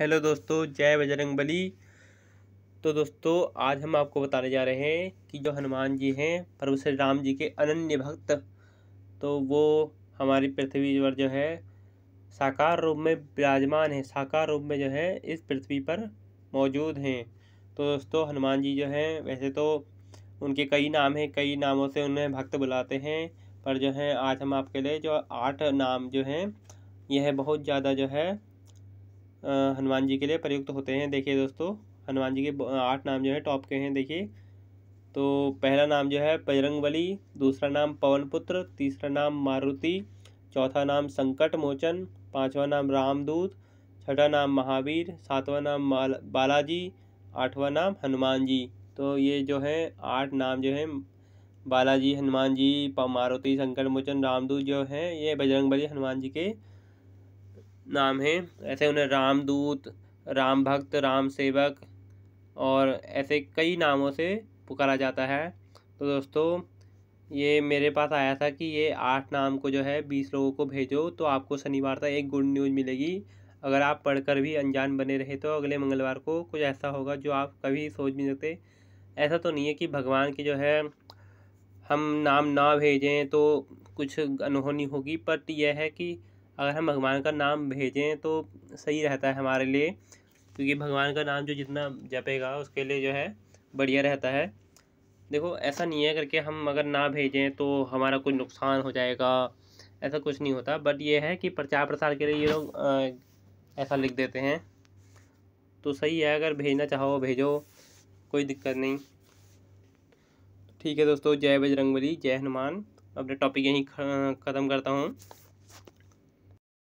hello दोस्तों जय बजरंग बली तो दोस्तों आज हम आपको बताने जा रहे हैं कि जो हनुमान जी हैं प्रभु श्री राम जी के अनन्य भक्त तो वो हमारी पृथ्वी पर जो है साकार रूप में विराजमान है साकार रूप में जो है इस पृथ्वी पर मौजूद हैं तो दोस्तों हनुमान जी जो हैं वैसे तो उनके कई नाम हैं कई नामों से उन्हें भक्त बुलाते हैं पर जो है आज हम आपके लिए जो आठ नाम जो हैं यह बहुत ज़्यादा जो है हनुमान जी के लिए प्रयुक्त होते हैं देखिए दोस्तों हनुमान जी के आठ नाम जो है टॉप के हैं देखिए तो पहला नाम जो है बजरंगबली दूसरा नाम पवनपुत्र तीसरा नाम मारुति चौथा नाम संकट मोचन पाँचवा नाम रामदूत छठा नाम महावीर सातवां नाम बालाजी आठवां नाम हनुमान जी तो ये जो है आठ नाम जो है बालाजी हनुमान जी मारुति संकट मोचन रामदूत जो हैं ये बजरंगबली हनुमान जी के नाम हैं ऐसे उन्हें रामदूत राम भक्त राम सेवक और ऐसे कई नामों से पुकारा जाता है तो दोस्तों ये मेरे पास आया था कि ये आठ नाम को जो है बीस लोगों को भेजो तो आपको शनिवार तक एक गुड न्यूज़ मिलेगी अगर आप पढ़कर भी अनजान बने रहे तो अगले मंगलवार को कुछ ऐसा होगा जो आप कभी सोच भी नहीं सकते ऐसा तो नहीं है कि भगवान की जो है हम नाम ना भेजें तो कुछ अनहोनी होगी बट यह है कि अगर हम भगवान का नाम भेजें तो सही रहता है हमारे लिए क्योंकि भगवान का नाम जो जितना जपेगा उसके लिए जो है बढ़िया रहता है देखो ऐसा नहीं है करके हम अगर ना भेजें तो हमारा कोई नुकसान हो जाएगा ऐसा कुछ नहीं होता बट ये है कि प्रचार प्रसार के लिए ये लोग ऐसा लिख देते हैं तो सही है अगर भेजना चाहो भेजो कोई दिक्कत नहीं ठीक है दोस्तों जय बजरंगबली जय हनुमान अपने टॉपिक यहीं ख़त्म करता हूँ